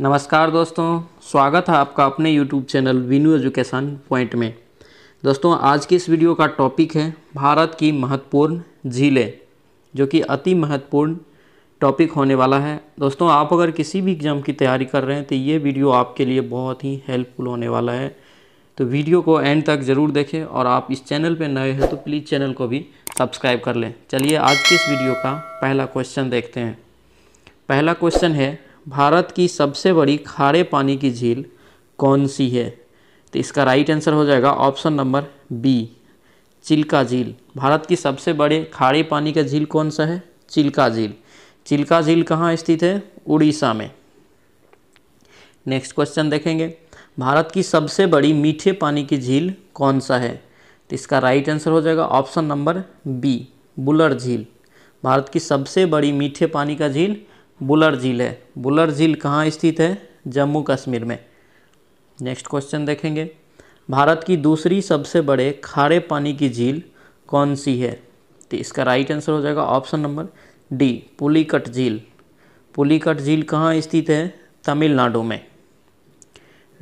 नमस्कार दोस्तों स्वागत है आपका अपने YouTube channel Veenu education point में दोस्तों आज की इस वीडियो का टॉपिक है भारत की महत्वपूर्ण झीलें जो कि अति महत्वपूर्ण टॉपिक होने वाला है दोस्तों आप अगर किसी भी एग्ज़ाम की तैयारी कर रहे हैं तो ये वीडियो आपके लिए बहुत ही हेल्पफुल होने वाला है तो वीडियो को एंड तक ज़रूर देखें और आप इस चैनल पर नए हैं तो प्लीज़ चैनल को भी सब्सक्राइब कर लें चलिए आज की इस वीडियो का पहला क्वेश्चन देखते हैं पहला क्वेश्चन है भारत की सबसे बड़ी खारे पानी की झील कौन सी है तो इसका राइट आंसर हो जाएगा ऑप्शन नंबर बी चिल्का झील भारत की सबसे बड़े खारे पानी का झील कौन सा है चिल्का झील चिल्का झील कहाँ स्थित है उड़ीसा में नेक्स्ट क्वेश्चन देखेंगे भारत की सबसे बड़ी मीठे पानी की झील कौन सा है तो इसका राइट आंसर हो जाएगा ऑप्शन नंबर बी बुलर झील भारत की सबसे बड़ी मीठे पानी का झील बुलर झील है बुलर झील कहाँ स्थित है जम्मू कश्मीर में नेक्स्ट क्वेश्चन देखेंगे भारत की दूसरी सबसे बड़े खारे पानी की झील कौन सी है तो इसका राइट आंसर हो जाएगा ऑप्शन नंबर डी पुलिकट झील पुलिकट झील कहाँ स्थित है तमिलनाडु में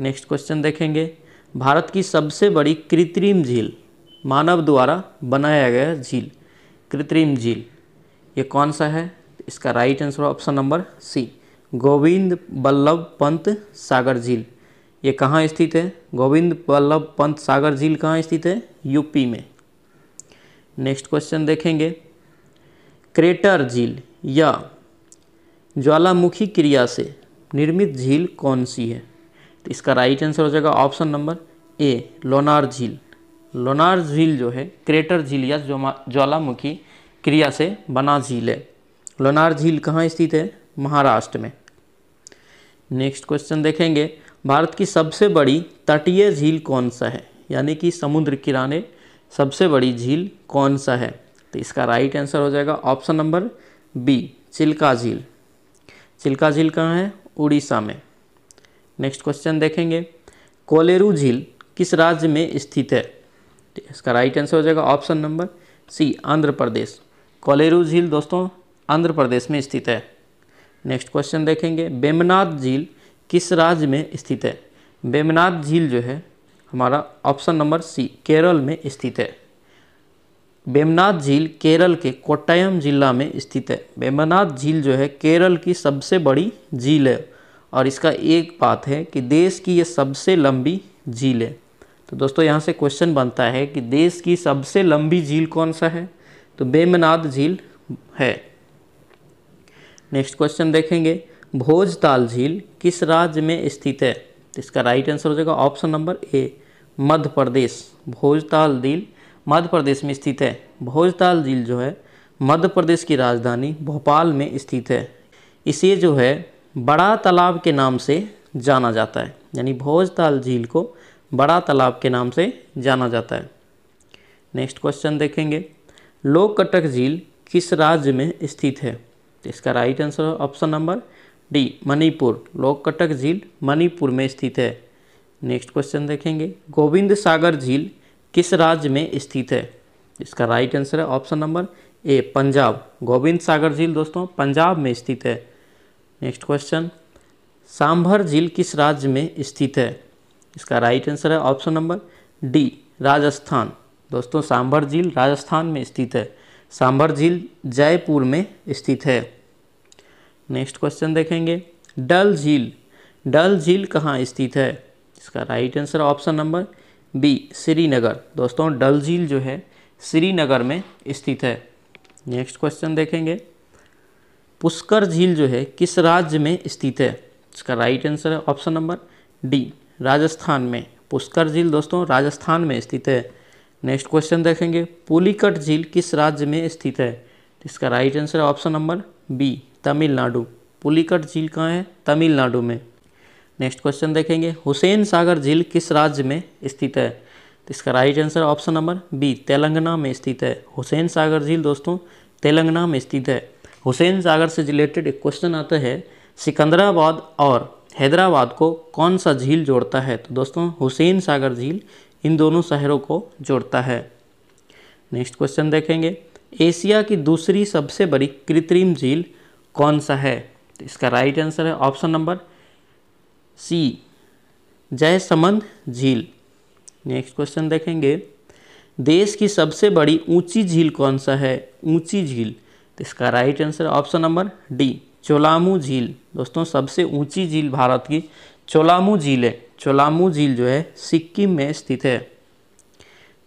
नेक्स्ट क्वेश्चन देखेंगे भारत की सबसे बड़ी कृत्रिम झील मानव द्वारा बनाया गया झील कृत्रिम झील ये कौन सा है इसका right answer option number C Govind Ballabh Pant Sagar झील ये कहाँ स्थित है गोविंद बल्लभ पंत सागर झील कहाँ स्थित है यूपी में नेक्स्ट क्वेश्चन देखेंगे क्रेटर झील या ज्वालामुखी क्रिया से निर्मित झील कौन सी है तो इसका राइट आंसर हो जाएगा ऑप्शन नंबर ए लोनार झील लोनार झील जो है क्रेटर झील या ज्वालामुखी क्रिया से बना झील है लोनार झील कहाँ स्थित है महाराष्ट्र में नेक्स्ट क्वेश्चन देखेंगे भारत की सबसे बड़ी तटीय झील कौन सा है यानी कि समुद्र किराने सबसे बड़ी झील कौन सा है तो इसका राइट आंसर हो जाएगा ऑप्शन नंबर बी चिल्का झील चिल्का झील कहाँ है उड़ीसा में नेक्स्ट क्वेश्चन देखेंगे कोलेरू झील किस राज्य में स्थित है तो इसका राइट आंसर हो जाएगा option number C Andhra Pradesh Kolleru झील दोस्तों आंध्र प्रदेश में स्थित है नेक्स्ट क्वेश्चन देखेंगे बेमनाथ झील किस राज्य में स्थित है बेमनाथ झील जो है हमारा ऑप्शन नंबर सी केरल में स्थित है बेमनाथ झील केरल के कोट्टयम जिला में स्थित है बेमनाथ झील जो है केरल की सबसे बड़ी झील है और इसका एक बात है कि देश की ये सबसे लंबी झील है तो दोस्तों यहाँ से क्वेश्चन बनता है कि देश की सबसे लंबी झील कौन सा है तो बेमनाथ झील है नेक्स्ट क्वेश्चन देखेंगे भोजताल झील किस राज्य में स्थित है तो इसका राइट आंसर हो जाएगा option number A Madhya Pradesh Bhojtal झील मध्य प्रदेश में स्थित है भोजताल झील जो है मध्य प्रदेश की राजधानी भोपाल में स्थित है इसे जो है बड़ा तालाब के नाम से जाना जाता है यानी भोजताल झील को बड़ा तालाब के नाम से जाना जाता है नेक्स्ट क्वेश्चन देखेंगे लोक कटक झील किस राज्य में स्थित है तो इसका right answer option number D Manipur Loktak झील मणिपुर में स्थित है नेक्स्ट क्वेश्चन देखेंगे गोविंद सागर झील किस राज्य में स्थित है इसका राइट आंसर है option number A Punjab Govind Sagar झील दोस्तों पंजाब में स्थित है नेक्स्ट क्वेश्चन सांभर झील किस राज्य में स्थित है इसका राइट आंसर है ऑप्शन नंबर डी राजस्थान दोस्तों सांभर झील राजस्थान में स्थित है सांभर झील जयपुर में स्थित है नेक्स्ट क्वेश्चन देखेंगे डल झील डल झील कहाँ स्थित है इसका right answer option number B Srinagar दोस्तों डल झील जो है श्रीनगर में स्थित है नेक्स्ट क्वेश्चन देखेंगे पुष्कर झील जो है किस राज्य में स्थित है इसका राइट आंसर है ऑप्शन नंबर डी राजस्थान में पुष्कर झील दोस्तों राजस्थान में स्थित है नेक्स्ट क्वेश्चन देखेंगे पुलिकट झील किस राज्य में स्थित है इसका राइट आंसर है option number B Tamil Nadu Pulicat झील कहाँ है तमिलनाडु में नेक्स्ट क्वेश्चन देखेंगे हुसैन सागर झील किस राज्य में स्थित है तो इसका right answer option number B Telangana में स्थित है हुसैन सागर झील दोस्तों तेलंगाना में स्थित है हुसैन सागर से रिलेटेड एक क्वेश्चन आता है सिकंदराबाद और हैदराबाद को कौन सा झील जोड़ता है तो दोस्तों हुसैन सागर झील इन दोनों शहरों को जोड़ता है नेक्स्ट क्वेश्चन देखेंगे एशिया की दूसरी सबसे बड़ी कृत्रिम झील कौन सा है तो इसका राइट आंसर है ऑप्शन नंबर सी जयसमंद झील नेक्स्ट क्वेश्चन देखेंगे देश की सबसे बड़ी ऊंची झील कौन सा है ऊंची झील तो इसका right answer option number D Cholamu झील दोस्तों सबसे ऊंची झील भारत की चोलामू झील है चोलामू झील जो है सिक्किम में स्थित है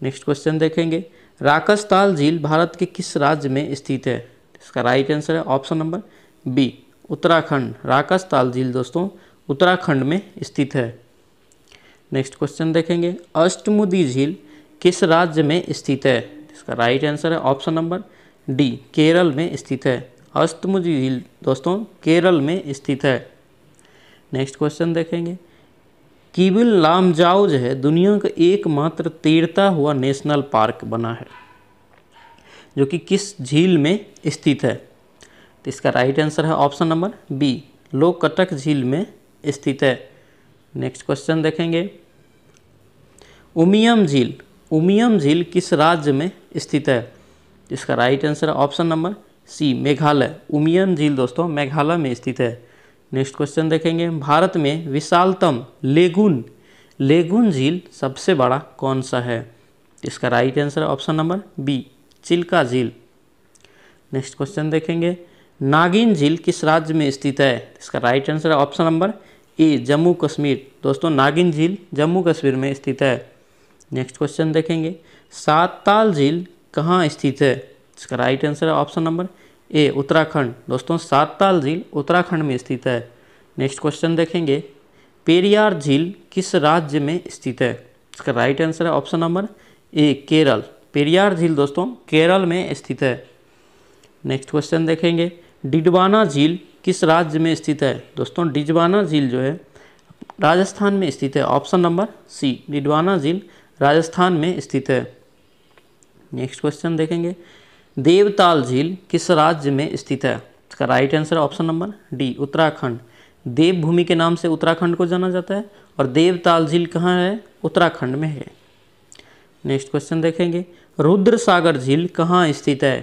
नेक्स्ट क्वेश्चन देखेंगे राकसताल झील भारत के किस राज्य में स्थित है इसका राइट आंसर है option number B Uttarakhand Rakshastal झील दोस्तों उत्तराखंड में स्थित है नेक्स्ट क्वेश्चन देखेंगे अष्टमुदी झील किस राज्य में स्थित है इसका राइट आंसर है ऑप्शन नंबर डी केरल में स्थित है अष्टमुदी झील दोस्तों केरल में स्थित है नेक्स्ट क्वेश्चन देखेंगे कीबिल जो है दुनिया का एकमात्र तैरता हुआ नेशनल पार्क बना है जो कि किस झील में स्थित है तो इसका राइट आंसर है ऑप्शन नंबर बी लोकटक झील में स्थित है नेक्स्ट क्वेश्चन देखेंगे उमियम झील उमियम झील किस राज्य में स्थित है इसका राइट आंसर है option number C Meghalaya Umiam झील दोस्तों मेघालय में स्थित है नेक्स्ट क्वेश्चन देखेंगे भारत में विशालतम लेगुन लेगुन झील सबसे बड़ा कौन सा है इसका right answer option number B Chilika झील नेक्स्ट क्वेश्चन देखेंगे नागिन झील किस राज्य में स्थित है इसका राइट आंसर है option number A Jammu Kashmir दोस्तों नागिन झील जम्मू कश्मीर में स्थित है नेक्स्ट क्वेश्चन देखेंगे सात ताल झील कहाँ स्थित है इसका राइट आंसर है ऑप्शन नंबर ए उत्तराखंड दोस्तों सात ताल झील उत्तराखंड में स्थित है नेक्स्ट क्वेश्चन देखेंगे पेरियार झील किस राज्य में स्थित है इसका राइट आंसर है option number A Kerala Periyar झील दोस्तों केरल में स्थित है नेक्स्ट क्वेश्चन देखेंगे डिडवाना झील किस राज्य में स्थित है दोस्तों डिजवाना झील जो है राजस्थान में स्थित है ऑप्शन नंबर सी डिडवाना झील राजस्थान में स्थित है नेक्स्ट क्वेश्चन देखेंगे देवताल झील किस राज्य में स्थित है इसका right answer option number D Uttarakhand Devbhoomi के नाम से उत्तराखंड को जाना जाता है और देवताल झील कहाँ है उत्तराखंड में है नेक्स्ट क्वेश्चन देखेंगे रुद्र सागर झील कहाँ स्थित है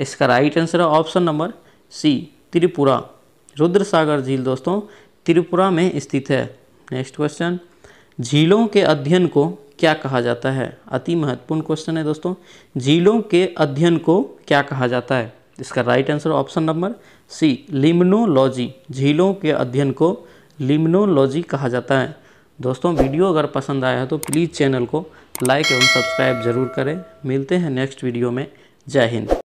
इसका राइट आंसर है option number C Tripura Rudrasagar झील दोस्तों त्रिपुरा में स्थित है नेक्स्ट क्वेश्चन झीलों के अध्ययन को क्या कहा जाता है अति महत्वपूर्ण क्वेश्चन है दोस्तों झीलों के अध्ययन को क्या कहा जाता है इसका right answer option number C limnology झीलों के अध्ययन को लिम्नोलॉजी कहा जाता है दोस्तों वीडियो अगर पसंद आया है तो प्लीज़ चैनल को लाइक एवं सब्सक्राइब जरूर करें मिलते हैं नेक्स्ट वीडियो में जय हिंद